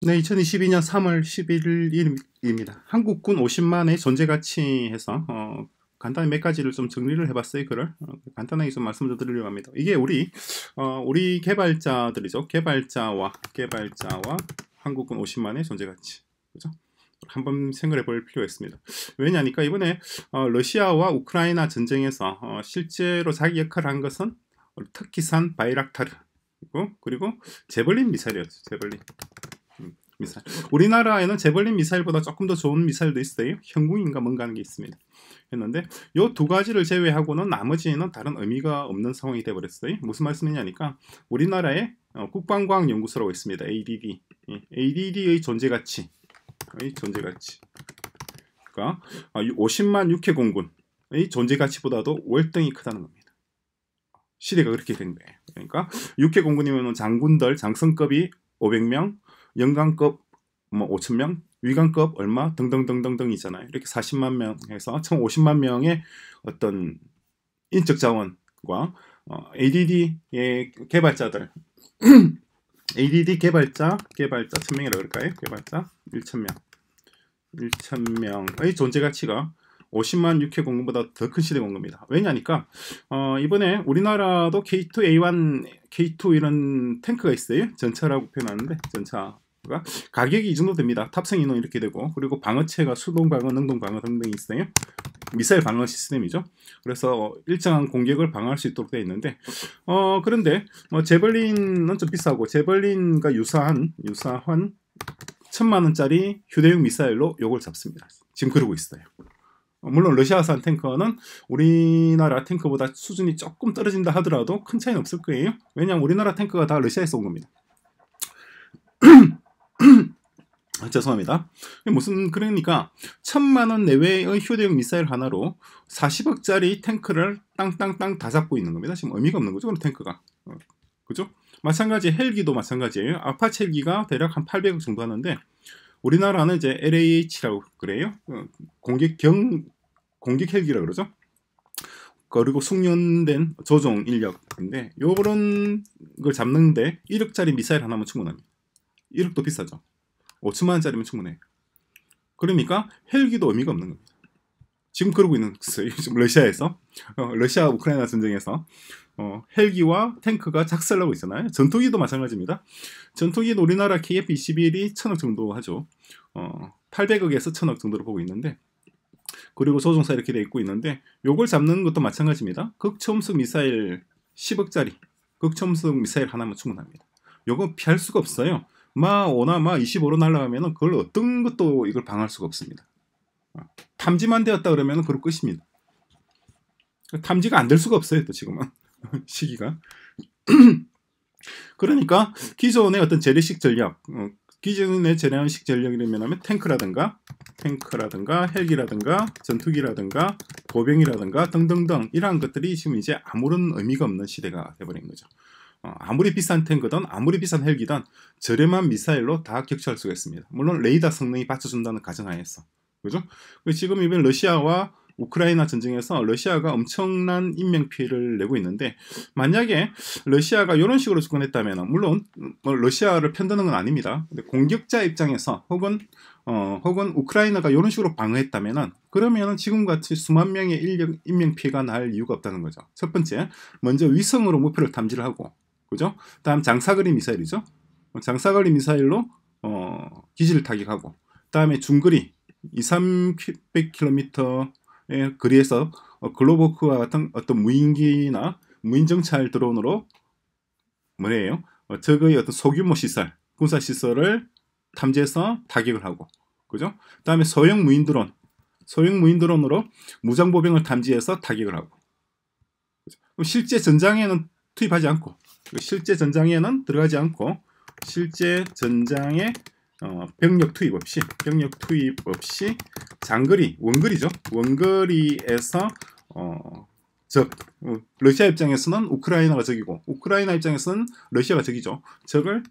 네, 2022년 3월 11일입니다. 한국군 50만의 존재 가치 해서 어, 간단히 몇 가지를 좀 정리를 해봤어요. 그걸 어, 간단하게 좀 말씀을 드리려고 합니다. 이게 우리 어, 우리 개발자들이죠. 개발자와 개발자와 한국군 50만의 존재 가치, 그죠? 한번 생각해 볼 필요가 있습니다. 왜냐니까 이번에 어, 러시아와 우크라이나 전쟁에서 어, 실제로 자기 역할을 한 것은 터키산 바이락타르 그리고 그리고 제벌린 미사일이었죠. 제벌린 미사일. 우리나라에는 제벌린 미사일보다 조금 더 좋은 미사일도 있어요. 현궁인가 뭔가 하는 게 있습니다. 했는데 요두 가지를 제외하고는 나머지는 다른 의미가 없는 상황이 돼버렸어요. 무슨 말씀이냐니까 우리나라에 어, 국방과학 연구소라고 있습니다. ADD, 예, ADD의 존재 가치, 의 존재 가치. 그러니까 50만 아, 육해 공군의 존재 가치보다도 월등히 크다는 겁니다. 시대가 그렇게 된 거예요. 그러니까 육해 공군이면 장군들 장성급이 500명, 연간급뭐 5천 명, 위관급 얼마 등등등등등 이잖아요 이렇게 40만 명에서 총 50만 명의 어떤 인적 자원과 어, ADD의 개발자들 ADD 개발자 개발자 1000명이라고 그럴까요? 개발자 1천명1천명의 존재 가치가 50만 6회 공급보다 더 큰 시대 공급입니다. 왜냐니까 어, 이번에 우리나라도 K2, A1, K2 이런 탱크가 있어요. 전차라고 표현하는데 전차 가 가격이 이 정도 됩니다. 탑승 인원 이렇게 되고 그리고 방어체가 수동 방어, 능동 방어 등등이 있어요. 미사일 방어 시스템이죠. 그래서 일정한 공격을 방어할 수 있도록 되어 있는데 어 그런데 뭐 제벌린은 좀 비싸고 제벌린과 유사한 유사한 천만 원짜리 휴대용 미사일로 요걸 잡습니다. 지금 그러고 있어요. 어, 물론 러시아산 탱커는 우리나라 탱커보다 수준이 조금 떨어진다 하더라도 큰 차이는 없을 거예요. 왜냐하면 우리나라 탱커가 다 러시아에서 온 겁니다. 어, 죄송합니다. 무슨 그러니까 천만 원 내외의 휴대용 미사일 하나로 40억짜리 탱크를 땅땅땅 다 잡고 있는 겁니다. 지금 의미가 없는 거죠, 그럼 탱크가. 어, 그죠? 마찬가지 헬기도 마찬가지예요. 아파치 헬기가 대략 한 800억 정도 하는데 우리나라는 이제 LAH라고 그래요. 어, 공격 경 공격 헬기라 그러죠. 그리고 숙련된 조종 인력인데 요런 걸 잡는데 1억짜리 미사일 하나면 충분합니다. 1억도 비싸죠. 5천만 뭐 원짜리면 충분해. 그러니까 헬기도 의미가 없는 겁니다. 지금 그러고 있는 지금 러시아에서 어, 러시아 우크라이나 전쟁에서 어, 헬기와 탱크가 작살나고 있잖아요. 전투기도 마찬가지입니다. 전투기도 우리나라 KF-21이 1000억 정도 하죠. 어, 800억에서 1000억 정도로 보고 있는데 그리고 소종사 이렇게 돼 있고 있는데 요걸 잡는 것도 마찬가지입니다. 극초음속 미사일 10억짜리 극초음속 미사일 하나면 충분합니다. 요거 피할 수가 없어요. 마 5나 마 25로 날라가면 그걸 어떤 것도 이걸 방할 수가 없습니다. 어, 탐지만 되었다 그러면 그로 끝입니다. 탐지가 안 될 수가 없어요. 또 지금은 시기가. 그러니까 기존의 어떤 재래식 전략, 어, 기존의 재래식 전략이라면 탱크라든가 탱크라든가 헬기라든가 전투기라든가 보병이라든가 등등등 이러한 것들이 지금 이제 아무런 의미가 없는 시대가 돼버린 거죠. 어, 아무리 비싼 탱크든 아무리 비싼 헬기든 저렴한 미사일로 다 격추할 수가 있습니다. 물론 레이더 성능이 받쳐준다는 가정하에서 그죠? 지금 이번 러시아와 우크라이나 전쟁에서 러시아가 엄청난 인명 피해를 내고 있는데 만약에 러시아가 이런 식으로 접근했다면 물론 뭐 러시아를 편드는 건 아닙니다. 근데 공격자 입장에서 혹은 어, 혹은 우크라이나가 이런 식으로 방어했다면그러면 지금같이 수만 명의 인 인명 피해가 날 이유가 없다는 거죠. 첫 번째, 먼저 위성으로 목표를 탐지를 하고 그죠? 다음 장사거리 미사일이죠. 장사거리 미사일로 어, 기지를 타격하고 다음에 중거리 2, 300km의 거리에서 어, 글로버크와 같은 어떤 무인기나 무인정찰 드론으로 뭐예요? 어, 적의 어떤 소규모 시설, 군사 시설을 탐지해서 타격을 하고, 그죠? 다음에 소형 무인 드론, 소형 무인 드론으로 무장 보병을 탐지해서 타격을 하고. 그죠? 실제 전장에는 투입하지 않고 실제 전장에는 들어가지 않고 실제 전장에 어, 병력 투입 없이 병력 투입 없이 장거리 원거리죠 원거리에서 어, 즉 어, 러시아 입장에서는 우크라이나가 적이고 우크라이나 입장에서는 러시아가 적이죠 적을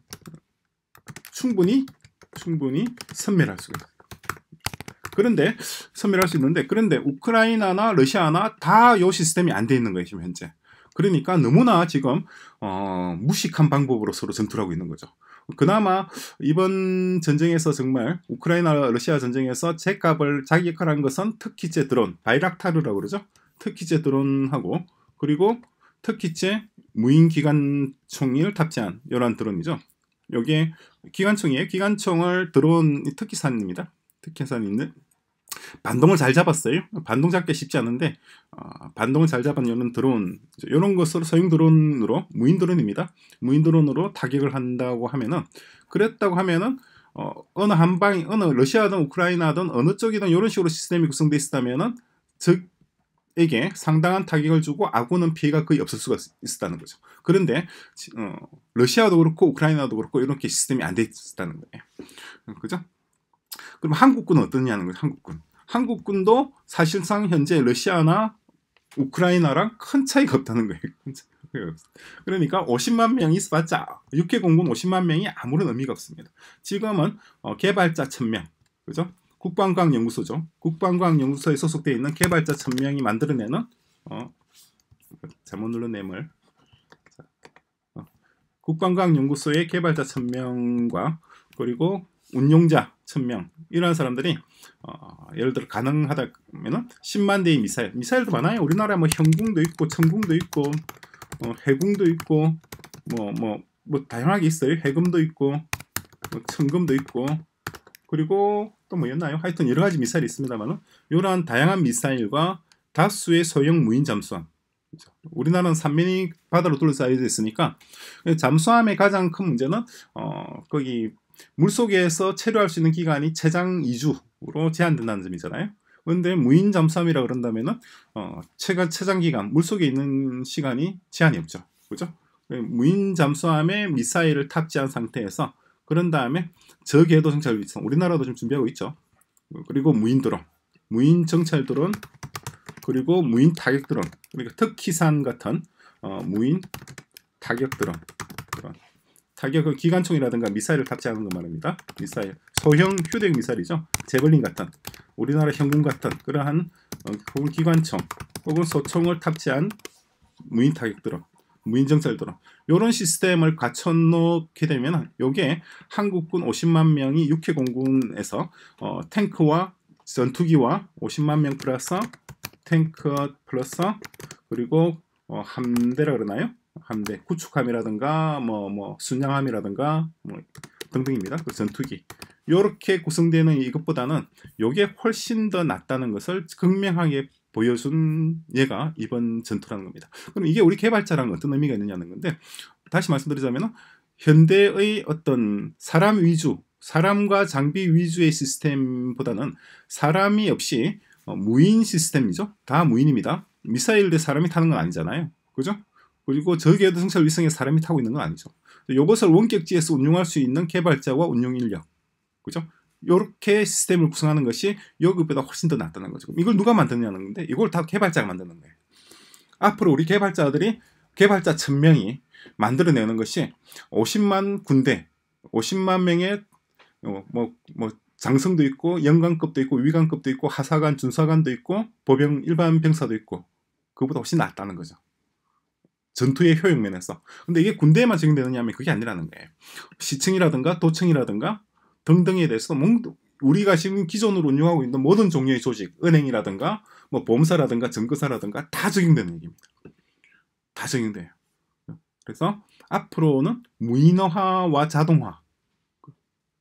충분히 충분히 섬멸할 수 있다 그런데 섬멸할 수 있는데 그런데 우크라이나나 러시아나 다 요 시스템이 안 돼 있는 거예요 지금 현재 그러니까 너무나 지금 어, 무식한 방법으로 서로 전투를 하고 있는 거죠. 그나마 이번 전쟁에서 정말 우크라이나 러시아 전쟁에서 제값을 자기 역할을 한 것은 터키제 드론 바이락타르라고 그러죠. 터키제 드론하고 그리고 터키제 무인 기관총을 탑재한 요란 드론이죠. 요게 기관총이에요. 기관총을 드론 이 터키산입니다. 터키산이 있는 반동을 잘 잡았어요. 반동 잡기 쉽지 않은데 어, 반동을 잘 잡은 이는 드론 이런 것으로 서용 드론으로 무인 드론입니다. 무인 드론으로 타격을 한다고 하면은 그랬다고 하면은 어, 어느 한 방이 어느 러시아든 우크라이나든 어느 쪽이든 이런 식으로 시스템이 구성돼 있다면은 즉 에게 상당한 타격을 주고 아군은 피해가 거의 없을 수가 있었다는 거죠. 그런데 어, 러시아도 그렇고 우크라이나도 그렇고 이렇게 시스템이 안 돼 있었다는 거예요. 그죠? 그럼 한국군은 어떠냐는 거죠. 한국군. 한국군도 사실상 현재 러시아나 우크라이나랑 큰 차이가 없다는 거예요. 그러니까 50만 명이 써봤자 육해 공군 50만 명이 아무런 의미가 없습니다. 지금은 어, 개발자 1000명, 그죠? 국방과학연구소죠. 국방과학연구소에 소속되어 있는 개발자 1000명이 만들어내는 어, 잘못 눌러냄을 어, 국방과학연구소의 개발자 1000명과 그리고 운용자 1000명 이런 사람들이 어, 예를 들어 가능하다면은 10만 대의 미사일 미사일도 많아요 우리나라 뭐 현궁도 있고 천궁도 있고 어, 해궁도 있고 뭐뭐뭐 뭐, 뭐 다양하게 있어요 해금도 있고 뭐 천금도 있고 그리고 또 뭐였나요 하여튼 여러 가지 미사일이 있습니다만은 이러한 다양한 미사일과 다수의 소형 무인 잠수함 그렇죠. 우리나라는 산면이 바다로 둘러싸여 있으니까 그 잠수함의 가장 큰 문제는 어, 거기 물속에서 체류할 수 있는 기간이 최장 2주 으로 제한된다는 점이잖아요. 그런데 무인 잠수함이라 그런다면은 어, 체가 체장 기간 물속에 있는 시간이 제한이 없죠. 그죠? 무인 잠수함에 미사일을 탑재한 상태에서 그런 다음에 저궤도 정찰 위성 우리나라도 지금 준비하고 있죠. 그리고 무인 드론, 무인 정찰 드론, 그리고 무인 타격 드론, 그러니까 특기산 같은 어, 무인 타격 드론 타격을 기관총이라든가 미사일을 탑재하는 것 말입니다. 미사일, 소형 휴대 용 미사일이죠. 제블린 같은, 우리나라 현금 같은 그러한 어, 혹 기관총 혹은 소총을 탑재한 무인 타격 드론, 무인 정찰 드론 이런 시스템을 갖춰놓게 되면 이게 한국군 50만 명이 육해 공군에서 어, 탱크와 전투기와 50만 명 플러스 탱크 플러스 그리고 어, 함대라 그러나요? 함대, 구축함이라든가 뭐뭐 뭐, 순양함이라든가 뭐 등등입니다. 그 전투기 이렇게 구성되는 이것보다는 이게 훨씬 더 낫다는 것을 극명하게 보여준 얘가 이번 전투라는 겁니다. 그럼 이게 우리 개발자라 어떤 의미가 있느냐는 건데 다시 말씀드리자면 현대의 어떤 사람 위주, 사람과 장비 위주의 시스템보다는 사람이 없이 어, 무인 시스템이죠. 다 무인입니다. 미사일 대 사람이 타는 건 아니잖아요. 그죠? 그리고 저기에도 성찰 위성에 사람이 타고 있는 건 아니죠. 이것을 원격지에서 운용할 수 있는 개발자와 운용 인력, 그죠? 이렇게 시스템을 구성하는 것이 여급보다 훨씬 더 낫다는 거죠. 이걸 누가 만드냐는 건데 이걸 다 개발자가 만드는 거예요. 앞으로 우리 개발자들이 개발자 천명이 만들어내는 것이 50만 군대, 50만 명의 어, 뭐, 뭐 장성도 있고 영관급도 있고 위관급도 있고 하사관, 준사관도 있고 보병 일반 병사도 있고 그보다 것 훨씬 낫다는 거죠. 전투의 효용 면에서. 근데 이게 군대에만 적용되느냐 하면 그게 아니라는 거예요. 시층이라든가 도층이라든가 등등에 대해서 뭔가 우리가 지금 기존으로 운영하고 있는 모든 종류의 조직, 은행이라든가 뭐 보험사라든가 증거사라든가 다 적용되는 얘기입니다. 다 적용돼요. 그래서 앞으로는 무인화와 자동화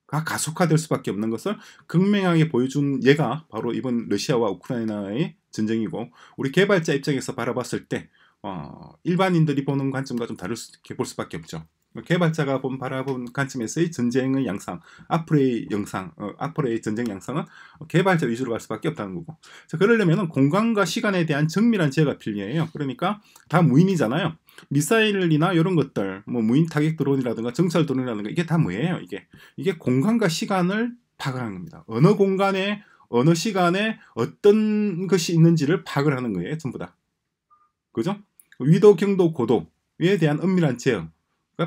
가 가속화될 수밖에 없는 것을 극명하게 보여준 예가 바로 이번 러시아와 우크라이나의 전쟁이고 우리 개발자 입장에서 바라봤을 때 어, 일반인들이 보는 관점과 좀다를수있게볼 수밖에 없죠. 뭐 개발자가 본 바라본 관점에서의 전쟁의 양상, 앞으로의 영상, 어, 앞으로의 전쟁 양상은 개발자 위주로 갈 수밖에 없다는 거고. 자, 그러려면 공간과 시간에 대한 정밀한 제어가 필요해요. 그러니까 다 무인이잖아요. 미사일이나 이런 것들, 뭐 무인 타격 드론이라든가 정찰 드론이라든가 이게 다 뭐예요? 이게 이게 공간과 시간을 파악하는 을 겁니다. 어느 공간에 어느 시간에 어떤 것이 있는지를 파악을 하는 거예요, 전부 다. 그죠? 위도, 경도, 고도에 대한 은밀한 체험이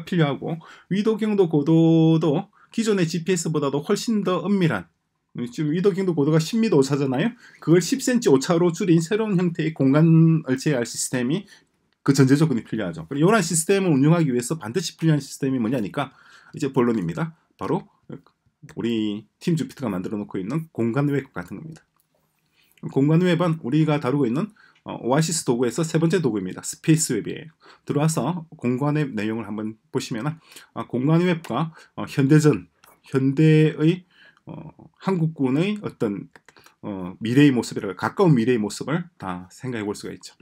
필요하고 위도, 경도, 고도도 기존의 GPS보다도 훨씬 더 은밀한 지금 위도, 경도, 고도가 10m 오차잖아요. 그걸 10cm 오차로 줄인 새로운 형태의 공간을 제어할 시스템이 그 전제 조건이 필요하죠. 그리고 이런 시스템을 운영하기 위해서 반드시 필요한 시스템이 뭐냐니까 이제 본론입니다. 바로 우리 팀 주피트가 만들어 놓고 있는 공간 웹 같은 겁니다. 공간 웹은 우리가 다루고 있는 어, 오아시스 도구에서 세 번째 도구입니다. 스페이스 웹이에요. 들어와서 공간 웹 내용을 한번 보시면 아, 공간 웹과 어, 현대전, 현대의 어, 한국군의 어떤 미래의 모습이라 가까운 미래의 모습을 다 생각해 볼 수가 있죠.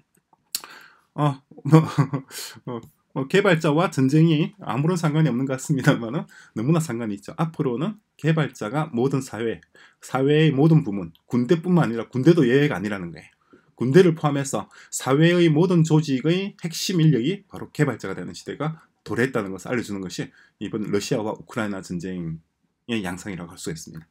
어, 뭐, 개발자와 전쟁이 아무런 상관이 없는 것 같습니다만 너무나 상관이 있죠. 앞으로는 개발자가 모든 사회, 사회의 모든 부문, 군대뿐만 아니라 군대도 예외가 아니라는 거예요. 군대를 포함해서 사회의 모든 조직의 핵심 인력이 바로 개발자가 되는 시대가 도래했다는 것을 알려주는 것이 이번 러시아와 우크라이나 전쟁의 양상이라고 할 수 있습니다.